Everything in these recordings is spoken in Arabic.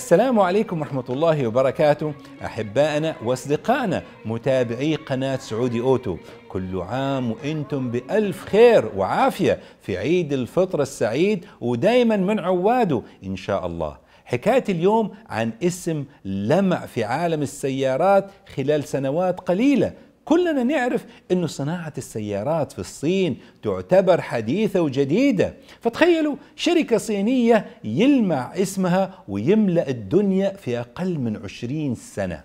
السلام عليكم ورحمة الله وبركاته أحبائنا وأصدقائنا متابعي قناة سعودي أوتو كل عام وانتم بألف خير وعافية في عيد الفطر السعيد ودايما من عواده إن شاء الله حكاية اليوم عن اسم لمع في عالم السيارات خلال سنوات قليلة كلنا نعرف أن صناعة السيارات في الصين تعتبر حديثة وجديدة فتخيلوا شركة صينية يلمع اسمها ويملأ الدنيا في أقل من عشرين سنة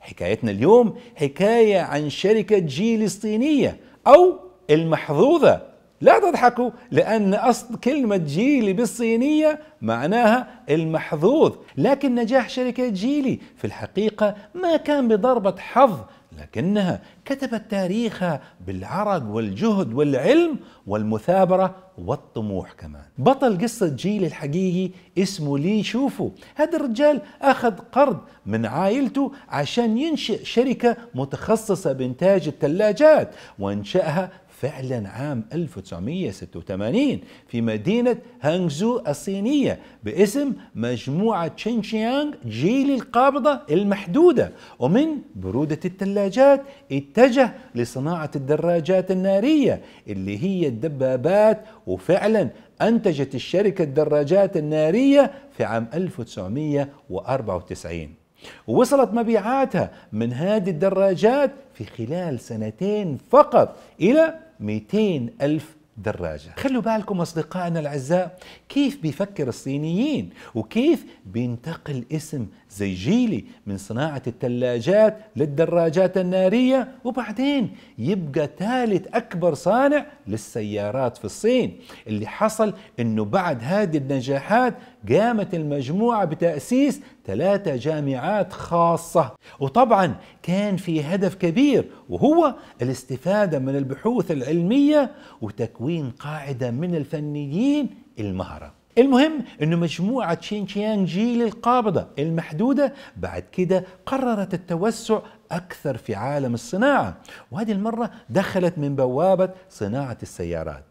حكايتنا اليوم حكاية عن شركة جيل الصينية أو المحظوظة لا تضحكوا لأن أصل كلمة جيلي بالصينية معناها المحظوظ لكن نجاح شركة جيلي في الحقيقة ما كان بضربة حظ لكنها كتبت تاريخها بالعرق والجهد والعلم والمثابرة والطموح كمان بطل قصة جيل الحقيقي اسمه لي شوفو هذا الرجال أخذ قرض من عائلته عشان ينشئ شركة متخصصة بإنتاج الثلاجات وانشأها فعلا عام 1986 في مدينة هانغزو الصينية باسم مجموعة تشينشيانغ جيل القابضة المحدودة ومن برودة الثلاجات اتجه لصناعة الدراجات النارية اللي هي الدبابات وفعلا أنتجت الشركة الدراجات النارية في عام 1994 ووصلت مبيعاتها من هذه الدراجات في خلال سنتين فقط إلى 200 ألف دراجة خلوا بالكم أصدقائنا الأعزاء كيف بيفكر الصينيين وكيف بينتقل اسم زي جيلي من صناعة الثلاجات للدراجات النارية وبعدين يبقى ثالث أكبر صانع للسيارات في الصين اللي حصل أنه بعد هذه النجاحات قامت المجموعة بتأسيس ثلاثة جامعات خاصة وطبعا كان في هدف كبير وهو الاستفادة من البحوث العلمية وتكوين قاعدة من الفنيين المهرة المهم أن مجموعة تشينشيانجي للقابضة المحدودة بعد كده قررت التوسع أكثر في عالم الصناعة وهذه المرة دخلت من بوابة صناعة السيارات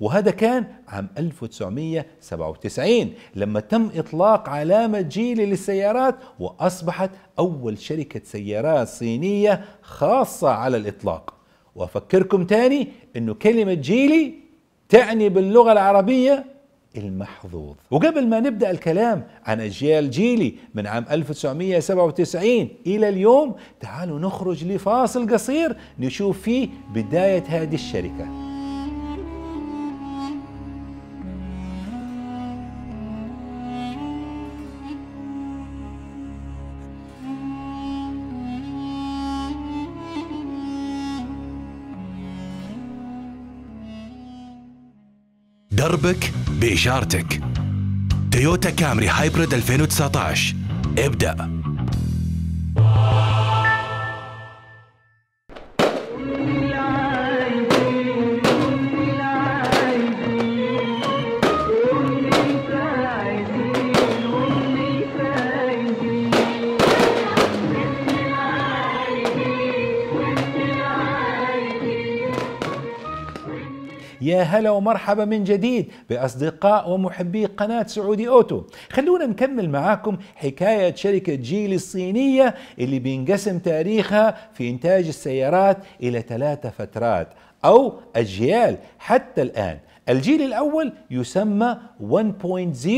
وهذا كان عام 1997 لما تم إطلاق علامة جيلي للسيارات وأصبحت أول شركة سيارات صينية خاصة على الإطلاق وأفكركم تاني أنه كلمة جيلي تعني باللغة العربية المحظوظ وقبل ما نبدأ الكلام عن أجيال جيلي من عام 1997 إلى اليوم تعالوا نخرج لفاصل قصير نشوف فيه بداية هذه الشركة دربك بإشارتك تويوتا كامري هايبرد 2019 ابدأ هلا ومرحبا من جديد بأصدقاء ومحبي قناة سعودي أوتو خلونا نكمل معاكم حكاية شركة جيل الصينية اللي بينقسم تاريخها في إنتاج السيارات إلى ثلاثة فترات أو أجيال حتى الآن الجيل الأول يسمى 1.0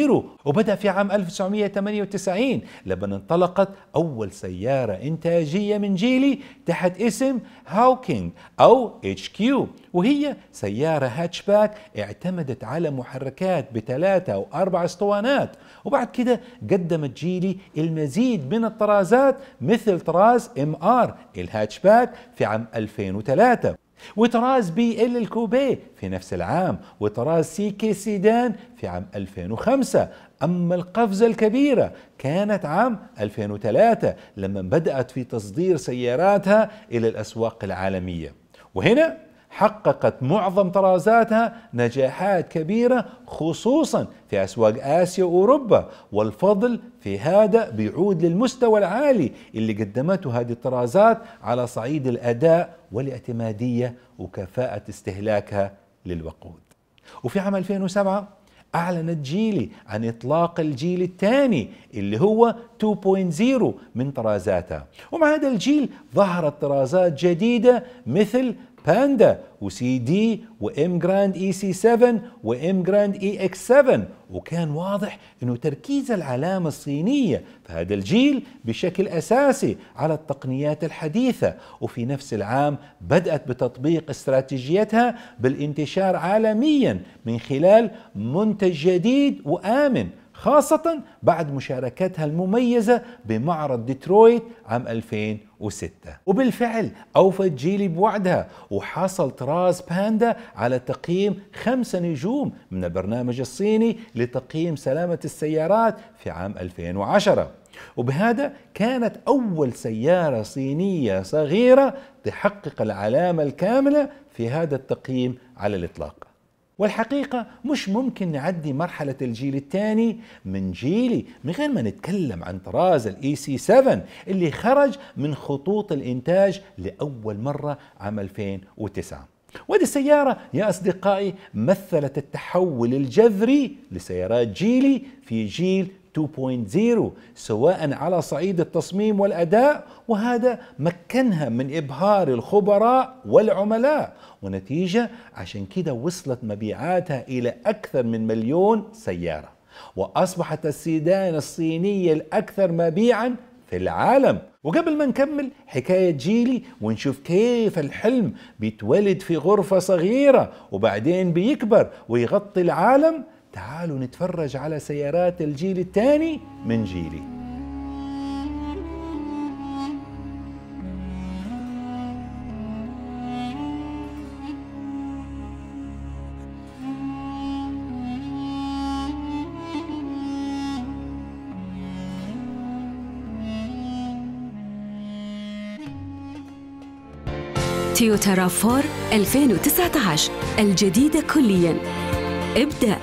وبدأ في عام 1998 لما انطلقت أول سيارة إنتاجية من جيلي تحت اسم هاوكينج أو اتش كيو وهي سيارة هاتشباك اعتمدت على محركات بثلاثة أو أربع اسطوانات وبعد كده قدمت جيلي المزيد من الطرازات مثل طراز ام ار الهاتشباك في عام 2003 وطراز بي ال الكوبيه في نفس العام وطراز سي كي سيدان في عام 2005 أما القفزة الكبيرة كانت عام 2003 لما بدأت في تصدير سياراتها إلى الأسواق العالمية وهنا حققت معظم طرازاتها نجاحات كبيره خصوصا في اسواق اسيا واوروبا والفضل في هذا بيعود للمستوى العالي اللي قدمته هذه الطرازات على صعيد الاداء والاعتماديه وكفاءه استهلاكها للوقود. وفي عام 2007 أعلنت جيلي عن إطلاق الجيل الثاني اللي هو 2.0 من طرازاتها ومع هذا الجيل ظهرت طرازات جديدة مثل باندا وسي دي وام جراند اي سي 7 وام جراند اي اكس 7 وكان واضح انه تركيز العلامه الصينيه في هذا الجيل بشكل اساسي على التقنيات الحديثه وفي نفس العام بدات بتطبيق استراتيجيتها بالانتشار عالميا من خلال منتج جديد وامن خاصه بعد مشاركتها المميزه بمعرض ديترويت عام 2000 2006 وبالفعل أوفت جيلي بوعدها وحصل طراز باندا على تقييم خمسة نجوم من البرنامج الصيني لتقييم سلامة السيارات في عام 2010 وبهذا كانت أول سيارة صينية صغيرة تحقق العلامة الكاملة في هذا التقييم على الإطلاق والحقيقة مش ممكن نعدي مرحلة الجيل الثاني من جيلي من غير ما نتكلم عن طراز الاي سي 7 اللي خرج من خطوط الانتاج لأول مرة عام 2009 وهذه السيارة يا أصدقائي مثلت التحول الجذري لسيارات جيلي في جيل 2.0 سواء على صعيد التصميم والاداء وهذا مكنها من ابهار الخبراء والعملاء ونتيجه عشان كده وصلت مبيعاتها الى اكثر من مليون سياره واصبحت السيدان الصينيه الاكثر مبيعا في العالم وقبل ما نكمل حكاية جيلي ونشوف كيف الحلم بيتولد في غرفة صغيرة وبعدين بيكبر ويغطي العالم تعالوا نتفرج على سيارات الجيل الثاني من جيلي تويوتا رافور 2019 الجديدة كلياً ابدأ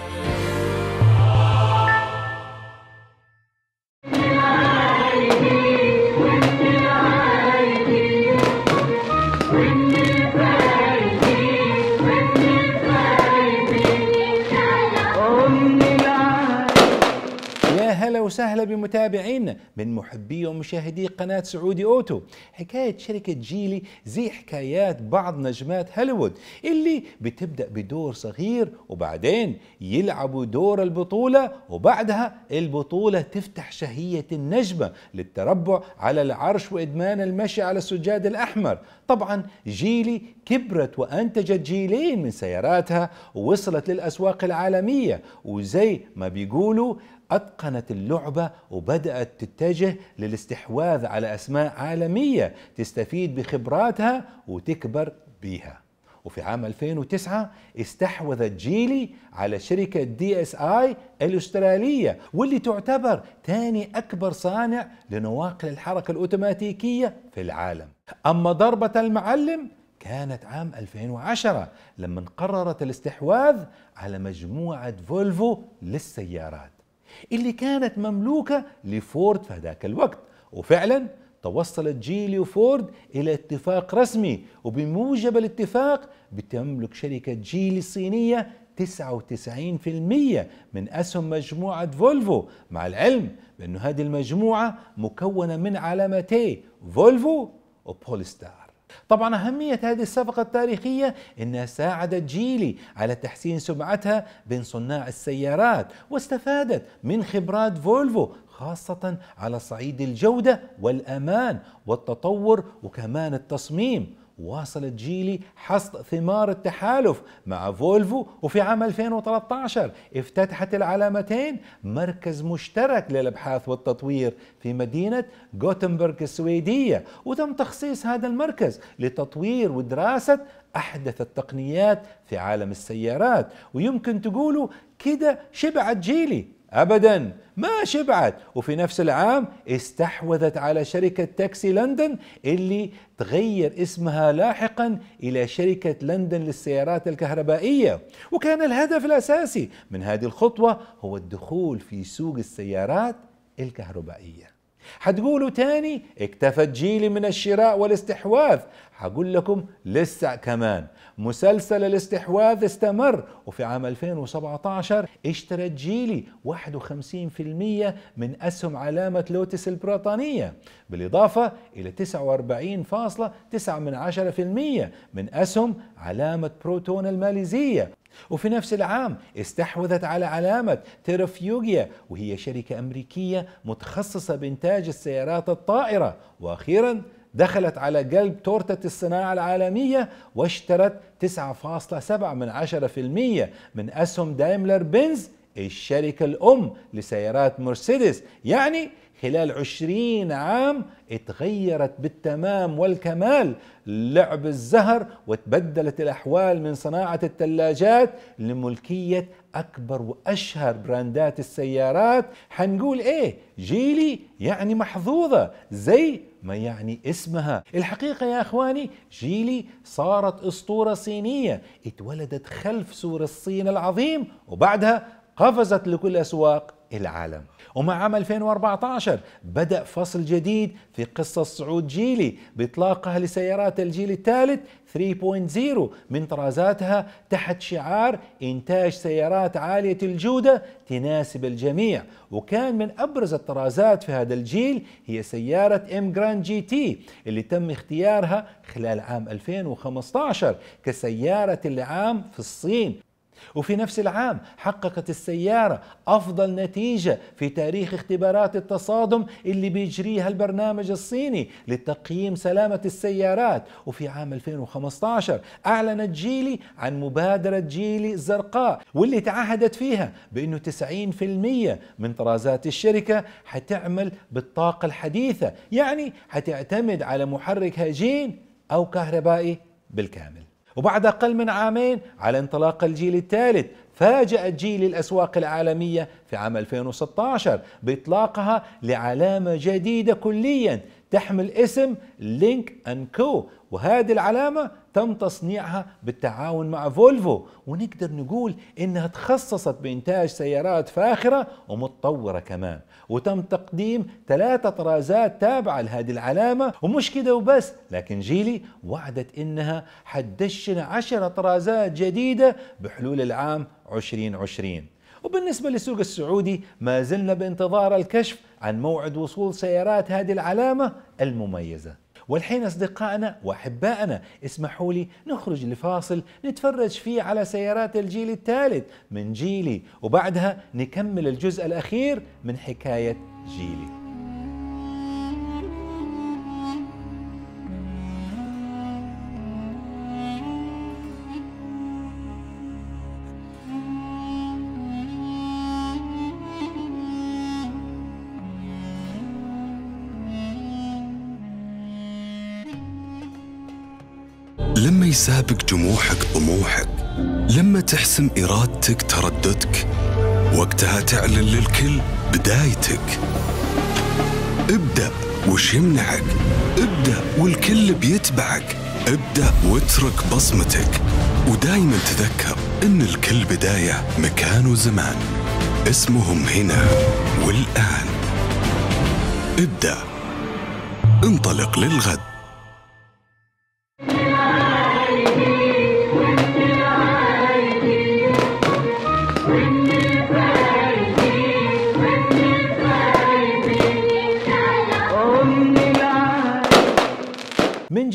يا هلا وسهلا بمتابعينا من محبي ومشاهدي قناة سعودي أوتو حكاية شركة جيلي زي حكايات بعض نجمات هوليوود اللي بتبدأ بدور صغير وبعدين يلعبوا دور البطولة وبعدها البطولة تفتح شهية النجمة للتربع على العرش وإدمان المشي على السجاد الأحمر طبعا جيلي كبرت وأنتجت جيلين من سياراتها ووصلت للأسواق العالمية وزي ما بيقولوا أتقنت اللعبة وبدأت تتجه للاستحواذ على أسماء عالمية تستفيد بخبراتها وتكبر بيها وفي عام 2009 استحوذت جيلي على شركة دي اس اي الأسترالية واللي تعتبر ثاني أكبر صانع لنواقل الحركة الأوتوماتيكية في العالم أما ضربة المعلم كانت عام 2010 لما قررت الاستحواذ على مجموعة فولفو للسيارات اللي كانت مملوكة لفورد في هذاك الوقت وفعلا توصلت جيلي وفورد إلى اتفاق رسمي وبموجب الاتفاق بتملك شركة جيلي الصينية 99% من أسهم مجموعة فولفو مع العلم بأن هذه المجموعة مكونة من علامتي فولفو وبولستار طبعا أهمية هذه الصفقة التاريخية أنها ساعدت جيلي على تحسين سمعتها بين صناع السيارات واستفادت من خبرات فولفو خاصة على صعيد الجودة والأمان والتطور وكمان التصميم واصلت جيلي حصد ثمار التحالف مع فولفو وفي عام 2013 افتتحت العلامتين مركز مشترك للابحاث والتطوير في مدينه غوتنبرغ السويديه وتم تخصيص هذا المركز لتطوير ودراسه احدث التقنيات في عالم السيارات ويمكن تقولوا كده شبعت جيلي ابدا ما شبعت وفي نفس العام استحوذت على شركه تاكسي لندن اللي تغير اسمها لاحقا الى شركه لندن للسيارات الكهربائيه وكان الهدف الاساسي من هذه الخطوه هو الدخول في سوق السيارات الكهربائيه حتقولوا تاني اكتفت جيلي من الشراء والاستحواذ حقول لكم لسه كمان مسلسل الاستحواذ استمر وفي عام 2017 اشترت جيلي 51% من أسهم علامة لوتس البريطانية بالإضافة إلى 49.9% من أسهم علامة بروتون الماليزية وفي نفس العام استحوذت على علامة تيرفيوجيا وهي شركة أمريكية متخصصة بإنتاج السيارات الطائرة وأخيرا دخلت على قلب تورتة الصناعة العالمية واشترت 9.7% من أسهم دايملر بنز الشركة الأم لسيارات مرسيدس يعني خلال عشرين عام اتغيرت بالتمام والكمال لعب الزهر وتبدلت الأحوال من صناعة الثلاجات لملكية أكبر وأشهر براندات السيارات حنقول إيه جيلي يعني محظوظة زي ما يعني اسمها الحقيقة يا أخواني جيلي صارت أسطورة صينية اتولدت خلف سور الصين العظيم وبعدها قفزت لكل أسواق العالم ومع عام 2014 بدأ فصل جديد في قصة صعود جيلي بإطلاقها لسيارات الجيل الثالث 3.0 من طرازاتها تحت شعار إنتاج سيارات عالية الجودة تناسب الجميع وكان من أبرز الطرازات في هذا الجيل هي سيارة إم جراند جي تي اللي تم اختيارها خلال عام 2015 كسيارة العام في الصين وفي نفس العام حققت السيارة أفضل نتيجة في تاريخ اختبارات التصادم اللي بيجريها البرنامج الصيني لتقييم سلامة السيارات وفي عام 2015 أعلنت جيلي عن مبادرة جيلي الزرقاء واللي تعهدت فيها بأنه 90% من طرازات الشركة حتعمل بالطاقة الحديثة يعني حتعتمد على محرك هجين أو كهربائي بالكامل وبعد أقل من عامين على انطلاق الجيل الثالث فاجأت جيل الأسواق العالمية في عام 2016 بإطلاقها لعلامة جديدة كليا تحمل اسم لينك أن كو وهذه العلامة تم تصنيعها بالتعاون مع فولفو ونقدر نقول إنها تخصصت بإنتاج سيارات فاخرة ومتطورة كمان وتم تقديم ثلاثة طرازات تابعة لهذه العلامة ومش كده وبس لكن جيلي وعدت إنها حتدشن عشرة طرازات جديدة بحلول العام 2020 وبالنسبة للسوق السعودي ما زلنا بانتظار الكشف عن موعد وصول سيارات هذه العلامة المميزة والحين أصدقائنا وأحبائنا اسمحوا لي نخرج لفاصل نتفرج فيه على سيارات الجيل الثالث من جيلي وبعدها نكمل الجزء الأخير من حكاية جيلي يسابق جموحك طموحك لما تحسم إرادتك ترددك وقتها تعلن للكل بدايتك ابدأ وش يمنعك ابدأ والكل بيتبعك ابدأ واترك بصمتك ودايما تذكر ان الكل بداية مكان وزمان اسمهم هنا والآن ابدأ انطلق للغد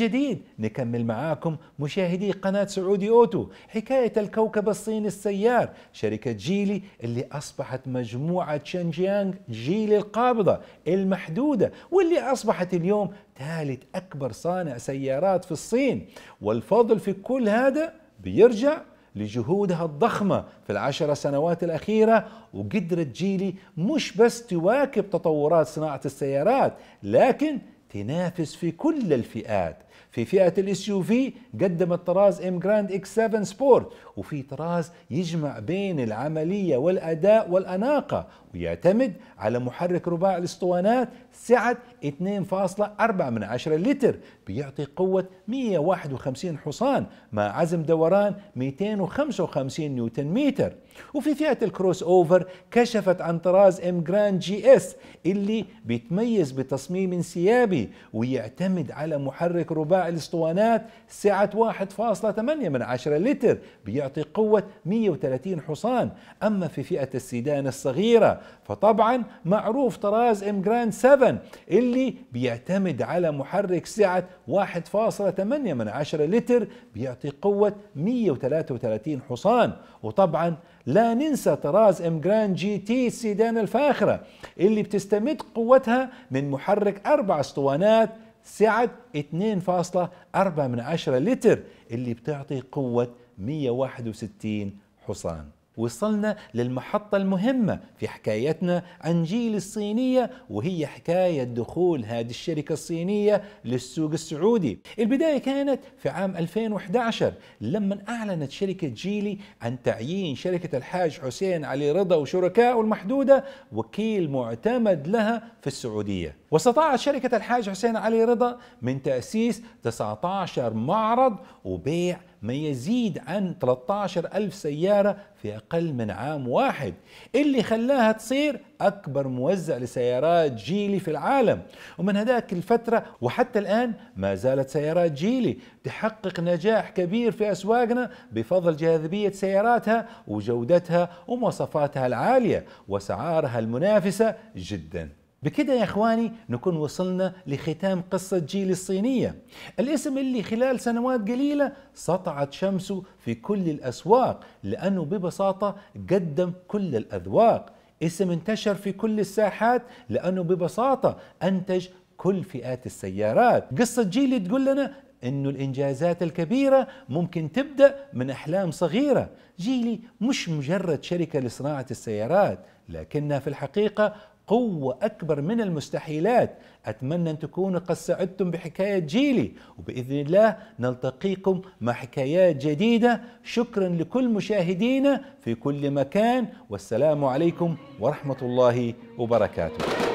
جديد نكمل معاكم مشاهدي قناة سعودي أوتو حكاية الكوكب الصيني السيار شركة جيلي اللي أصبحت مجموعة شنجيانغ جيلي القابضة المحدودة واللي أصبحت اليوم ثالث أكبر صانع سيارات في الصين والفضل في كل هذا بيرجع لجهودها الضخمة في العشر سنوات الأخيرة وقدرت جيلي مش بس تواكب تطورات صناعة السيارات لكن تنافس في كل الفئات في فئه الاس يو في قدم الطراز ام جراند اكس 7 سبورت وفي طراز يجمع بين العمليه والاداء والاناقه ويعتمد على محرك رباع الاسطوانات سعة 2.4 من عشرة لتر بيعطي قوة 151 حصان مع عزم دوران 255 نيوتن متر وفي فئة الكروس اوفر كشفت عن طراز ام جراند جي اس اللي بيتميز بتصميم انسيابي ويعتمد على محرك رباع الاسطوانات سعة 1.8 من عشرة لتر بيعطي قوة 130 حصان أما في فئة السيدان الصغيرة فطبعا معروف طراز ام جراند 7 اللي بيعتمد على محرك سعة 1.8 من 10 لتر بيعطي قوة 133 حصان وطبعا لا ننسى طراز ام جراند جي تي السيدان الفاخرة اللي بتستمد قوتها من محرك أربع اسطوانات سعة 2.4 من 10 لتر اللي بتعطي قوة 161 حصان وصلنا للمحطة المهمة في حكايتنا عن جيل الصينية وهي حكاية دخول هذه الشركة الصينية للسوق السعودي البداية كانت في عام 2011 لما أعلنت شركة جيلي عن تعيين شركة الحاج حسين علي رضا وشركائه المحدودة وكيل معتمد لها في السعودية واستطاعت شركة الحاج حسين علي رضا من تأسيس 19 معرض وبيع ما يزيد عن 13 ألف سيارة في أقل من عام واحد اللي خلاها تصير أكبر موزع لسيارات جيلي في العالم ومن هذاك الفترة وحتى الآن ما زالت سيارات جيلي تحقق نجاح كبير في أسواقنا بفضل جاذبية سياراتها وجودتها ومواصفاتها العالية وأسعارها المنافسة جداً بكده يا اخواني نكون وصلنا لختام قصه جيل الصينيه الاسم اللي خلال سنوات قليله سطعت شمسه في كل الاسواق لانه ببساطه قدم كل الاذواق اسم انتشر في كل الساحات لانه ببساطه انتج كل فئات السيارات قصه جيل تقول لنا انه الانجازات الكبيره ممكن تبدا من احلام صغيره جيلي مش مجرد شركه لصناعه السيارات لكنها في الحقيقه قوة أكبر من المستحيلات أتمنى أن تكونوا قد سعدتم بحكاية جيلي وبإذن الله نلتقيكم مع حكايات جديدة شكرا لكل مشاهدينا في كل مكان والسلام عليكم ورحمة الله وبركاته